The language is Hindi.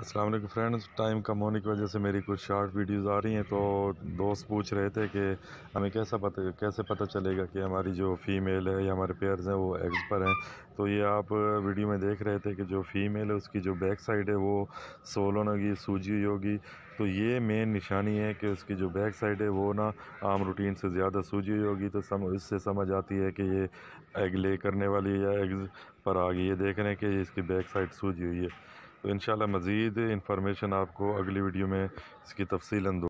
अस्सलाम वालेकुम फ्रेंड्स टाइम कम होने की वजह से मेरी कुछ शॉर्ट वीडियोस आ रही हैं तो दोस्त पूछ रहे थे कि हमें कैसा पता कैसे पता चलेगा कि हमारी जो फ़ीमेल है या हमारे पेयर्स हैं वो एग्स पर हैं तो ये आप वीडियो में देख रहे थे कि जो फ़ीमेल है उसकी जो बैक साइड है वो सोलन होगी सूजी हुई होगी तो ये मेन निशानी है कि उसकी जो बैक साइड है वो ना आम रूटीन से ज़्यादा सूजी हुई होगी तो सम इससे समझ आती है कि ये एग ले करने वाली या एग्स पर आ गई है देख रहे हैं कि इसकी बैक साइड सूजी हुई है तो इन मज़ीद इंफॉर्मेशन आपको अगली वीडियो में इसकी तफसीला दो